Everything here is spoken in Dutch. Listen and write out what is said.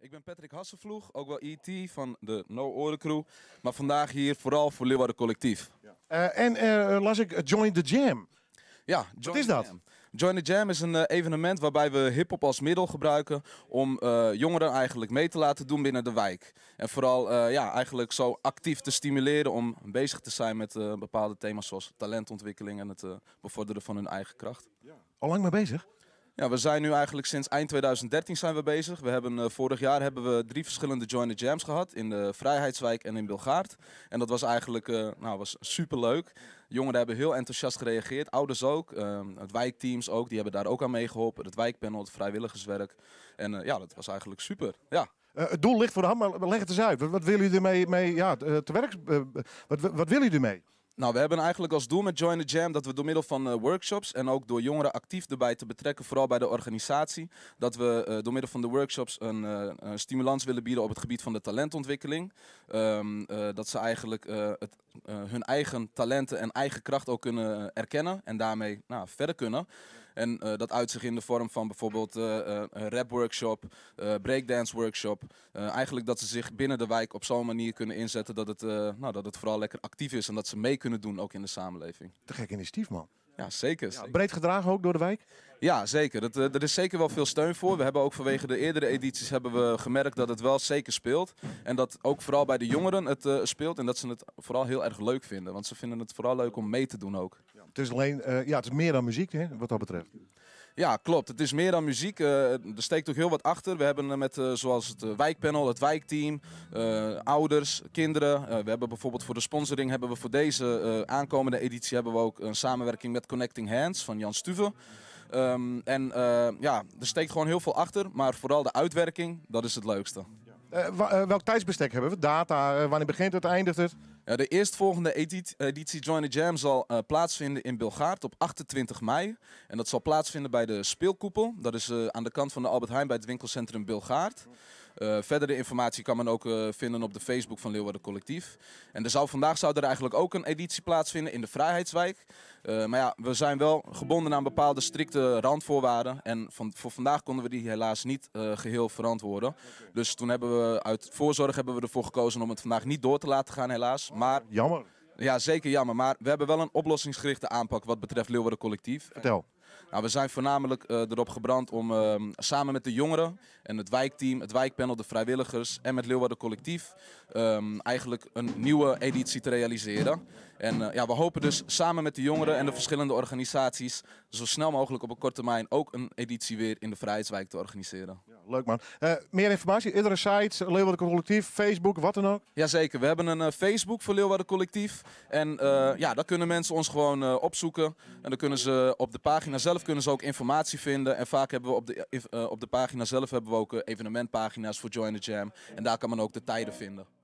Ik ben Patrick Hassevloeg, ook wel ET van de No Order Crew. Maar vandaag hier vooral voor Leeuwarden Collectief. Eh, en eh, las ik eh, Join the Jam. Ja, Join Wat is dat? Join the Jam is een evenement waarbij we hip-hop als middel gebruiken om jongeren eigenlijk mee te laten doen binnen de wijk. En vooral ja, eigenlijk zo actief te stimuleren om bezig te zijn met bepaalde thema's zoals talentontwikkeling en het bevorderen van hun eigen kracht. Ja. Al lang mee bezig? Ja, we zijn nu eigenlijk sinds eind 2013 zijn we bezig. We hebben, eh, vorig jaar hebben we drie verschillende joined jams gehad. In de Vrijheidswijk en in Bilgaard. En dat was eigenlijk uh, nou, was superleuk. Jongeren hebben heel enthousiast gereageerd. Ouders ook. Ehm, het wijkteams ook. Die hebben daar ook aan meegeholpen. Het wijkpanel, het vrijwilligerswerk. En eh, ja, dat was eigenlijk super. Ja. het doel ligt voor de hand, maar leg het eens uit. Wat, willen jullie ermee mee, ja, te werk? wat, wat, wat wil jullie ermee? Nou, we hebben eigenlijk als doel met Join the Jam dat we door middel van eh, workshops en ook door jongeren actief erbij te betrekken, vooral bij de organisatie, dat we eh, door middel van de workshops eh, een, stimulans willen bieden op het gebied van de talentontwikkeling. Ehm, dat ze eigenlijk het, hun eigen talenten en eigen kracht ook kunnen erkennen en daarmee nou, verder kunnen. En eh, dat uit zich in de vorm van bijvoorbeeld eh, eh, een rap workshop, breakdance workshop. eigenlijk dat ze zich binnen de wijk op zo'n manier kunnen inzetten dat het, nou, dat het vooral lekker actief is en dat ze mee kunnen doen ook in de samenleving. Te gek initiatief man. Ja, zeker. breed gedragen ook door de wijk? Ja, zeker. Dat, eh, er is zeker wel veel steun voor. We hebben ook vanwege de eerdere edities hebben we gemerkt dat het wel zeker speelt. En dat ook vooral bij de jongeren het eh, speelt. En dat ze het vooral heel erg leuk vinden. Want ze vinden het vooral leuk om mee te doen ook. Ja, het, is alleen, eh, ja, het is meer dan muziek, hè, wat dat betreft. Ja, klopt. Het is meer dan muziek. Eh, er steekt ook heel wat achter. We hebben eh, met, eh, zoals het wijkpanel, het wijkteam, ouders, kinderen. we hebben bijvoorbeeld voor de sponsoring, hebben we voor deze aankomende editie, hebben we ook een samenwerking met Connecting Hands van Jan Stuven. Ehm, en ja, er steekt gewoon heel veel achter. Maar vooral de uitwerking, dat is het leukste. welk tijdsbestek hebben we? Data, wanneer begint het, eindigt het? Eh, de eerstvolgende editie Join the Jam zal eh, plaatsvinden in Bilgaard op 28 mei. En dat zal plaatsvinden bij de Speelkoepel. Dat is eh, aan de kant van de Albert Heijn bij het winkelcentrum Bilgaard. Uh, verdere informatie kan men ook eh, vinden op de Facebook van Leeuwarden Collectief. En vandaag zou er eigenlijk ook een editie plaatsvinden in de Vrijheidswijk. Eh, maar ja, we zijn wel gebonden aan bepaalde strikte randvoorwaarden. En van, voor vandaag konden we die helaas niet geheel verantwoorden. Dus toen hebben we uit voorzorg hebben we ervoor gekozen om het vandaag niet door te laten gaan helaas. Maar, jammer. Ja, zeker jammer. Maar we hebben wel een oplossingsgerichte aanpak wat betreft Leeuwarden Collectief. Vertel. Nou, we zijn voornamelijk uh, erop gebrand om ehm, samen met de jongeren en het wijkteam, het wijkpanel, de vrijwilligers en met Leeuwarden Collectief ehm, eigenlijk een nieuwe editie te realiseren. En eh, ja, we hopen dus samen met de jongeren en de verschillende organisaties zo snel mogelijk op een korte termijn ook een editie weer in de Vrijheidswijk te organiseren. Ja, leuk man. Eh, meer informatie, iedere site, Leeuwarden Collectief, Facebook, wat dan ook? Jazeker, we hebben een eh, Facebook voor Leeuwarden Collectief. En ja, daar kunnen mensen ons gewoon opzoeken. En dan kunnen ze op de pagina zelf kunnen ze ook informatie vinden. En vaak hebben we op de, op de pagina zelf hebben we ook evenementpagina's voor Join the Jam. En daar kan men ook de tijden vinden.